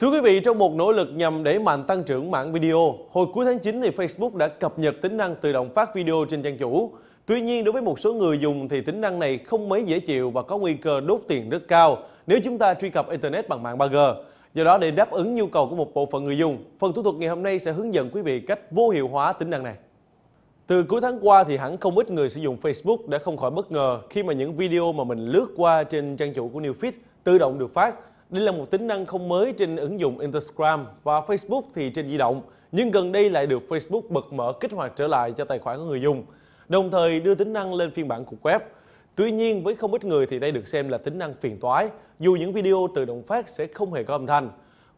Thưa quý vị, trong một nỗ lực nhằm đẩy mạnh tăng trưởng mạng video, hồi cuối tháng 9 thì Facebook đã cập nhật tính năng tự động phát video trên trang chủ. Tuy nhiên, đối với một số người dùng thì tính năng này không mấy dễ chịu và có nguy cơ đốt tiền rất cao nếu chúng ta truy cập Internet bằng mạng 3G. Do đó, để đáp ứng nhu cầu của một bộ phận người dùng, phần thủ thuật ngày hôm nay sẽ hướng dẫn quý vị cách vô hiệu hóa tính năng này. Từ cuối tháng qua thì hẳn không ít người sử dụng Facebook đã không khỏi bất ngờ khi mà những video mà mình lướt qua trên trang chủ của Newfeed tự động được phát đây là một tính năng không mới trên ứng dụng Instagram và Facebook thì trên di động, nhưng gần đây lại được Facebook bật mở kích hoạt trở lại cho tài khoản của người dùng, đồng thời đưa tính năng lên phiên bản của web. Tuy nhiên, với không ít người thì đây được xem là tính năng phiền toái, dù những video tự động phát sẽ không hề có âm thanh.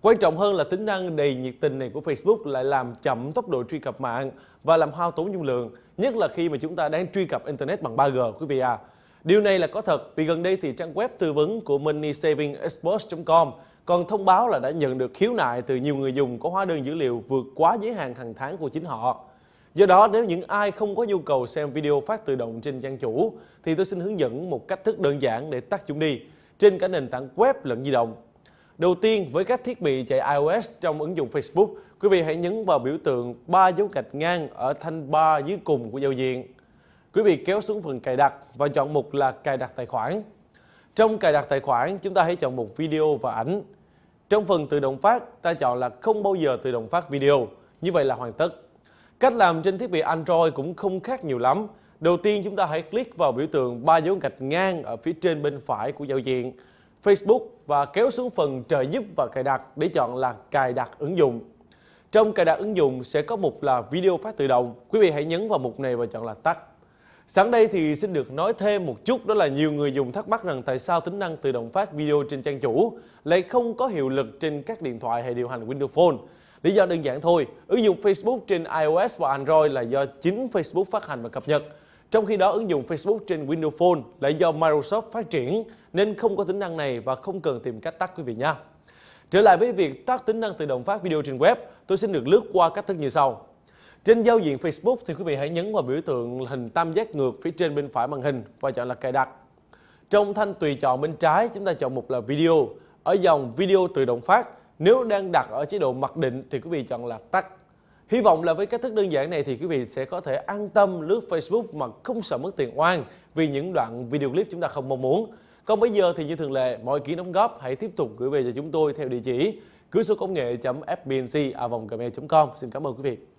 Quan trọng hơn là tính năng đầy nhiệt tình này của Facebook lại làm chậm tốc độ truy cập mạng và làm hao tốn dung lượng, nhất là khi mà chúng ta đang truy cập Internet bằng 3G quý vị à. Điều này là có thật vì gần đây thì trang web tư vấn của moneysavingexpert.com còn thông báo là đã nhận được khiếu nại từ nhiều người dùng có hóa đơn dữ liệu vượt quá giới hạn hàng tháng của chính họ. Do đó, nếu những ai không có nhu cầu xem video phát tự động trên trang chủ, thì tôi xin hướng dẫn một cách thức đơn giản để tắt chúng đi trên cả nền tảng web lẫn di động. Đầu tiên, với các thiết bị chạy iOS trong ứng dụng Facebook, quý vị hãy nhấn vào biểu tượng ba dấu gạch ngang ở thanh ba dưới cùng của giao diện. Quý vị kéo xuống phần cài đặt và chọn mục là cài đặt tài khoản. Trong cài đặt tài khoản, chúng ta hãy chọn mục video và ảnh. Trong phần tự động phát, ta chọn là không bao giờ tự động phát video. Như vậy là hoàn tất. Cách làm trên thiết bị Android cũng không khác nhiều lắm. Đầu tiên chúng ta hãy click vào biểu tượng ba dấu gạch ngang ở phía trên bên phải của giao diện Facebook và kéo xuống phần trợ giúp và cài đặt để chọn là cài đặt ứng dụng. Trong cài đặt ứng dụng sẽ có mục là video phát tự động. Quý vị hãy nhấn vào mục này và chọn là tắt. Sáng đây thì xin được nói thêm một chút đó là nhiều người dùng thắc mắc rằng tại sao tính năng tự động phát video trên trang chủ lại không có hiệu lực trên các điện thoại hệ điều hành Windows Phone. Lý do đơn giản thôi, ứng dụng Facebook trên iOS và Android là do chính Facebook phát hành và cập nhật. Trong khi đó ứng dụng Facebook trên Windows Phone lại do Microsoft phát triển nên không có tính năng này và không cần tìm cách tắt quý vị nha. Trở lại với việc tắt tính năng tự động phát video trên web, tôi xin được lướt qua cách thức như sau. Trên giao diện Facebook thì quý vị hãy nhấn vào biểu tượng hình tam giác ngược phía trên bên phải màn hình và chọn là cài đặt. Trong thanh tùy chọn bên trái chúng ta chọn mục là video. Ở dòng video tự động phát, nếu đang đặt ở chế độ mặc định thì quý vị chọn là tắt. Hy vọng là với cách thức đơn giản này thì quý vị sẽ có thể an tâm lướt Facebook mà không sợ mất tiền oan vì những đoạn video clip chúng ta không mong muốn. Còn bây giờ thì như thường lệ, mọi ký đóng góp hãy tiếp tục gửi về cho chúng tôi theo địa chỉ cửa số công nghệ fbnc com Xin cảm ơn quý vị.